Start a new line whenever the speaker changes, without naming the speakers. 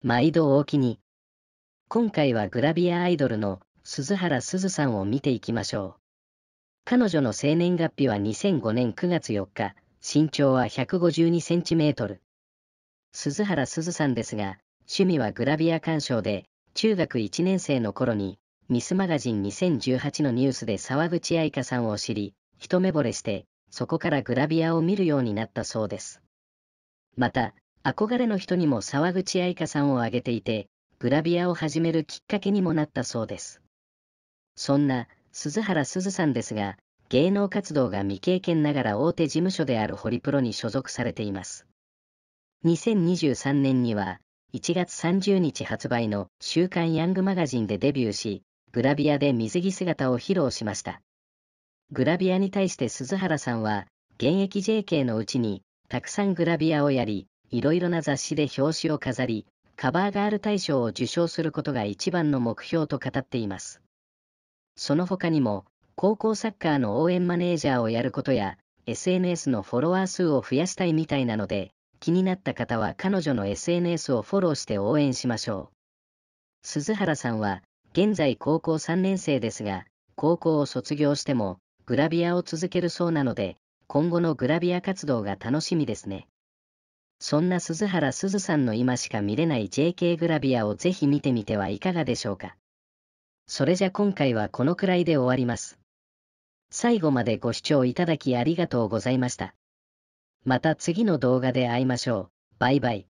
毎度おおきに。今回はグラビアアイドルの鈴原すずさんを見ていきましょう。彼女の生年月日は2005年9月4日、身長は152センチメートル。鈴原すずさんですが、趣味はグラビア鑑賞で、中学1年生の頃に、ミスマガジン2018のニュースで沢口愛香さんを知り、一目惚れして、そこからグラビアを見るようになったそうです。また、憧れの人にも沢口愛香さんを挙げていて、グラビアを始めるきっかけにもなったそうです。そんな、鈴原すずさんですが、芸能活動が未経験ながら大手事務所であるホリプロに所属されています。2023年には、1月30日発売の週刊ヤングマガジンでデビューし、グラビアで水着姿を披露しました。グラビアに対して鈴原さんは、現役 JK のうちに、たくさんグラビアをやり、いろいろな雑誌で表紙を飾り、カバーガール大賞を受賞することが一番の目標と語っています。その他にも、高校サッカーの応援マネージャーをやることや、SNS のフォロワー数を増やしたいみたいなので、気になった方は彼女の SNS をフォローして応援しましょう。鈴原さんは、現在高校3年生ですが、高校を卒業しても、グラビアを続けるそうなので、今後のグラビア活動が楽しみですね。そんな鈴原すずさんの今しか見れない JK グラビアをぜひ見てみてはいかがでしょうか。それじゃ今回はこのくらいで終わります。最後までご視聴いただきありがとうございました。また次の動画で会いましょう。バイバイ。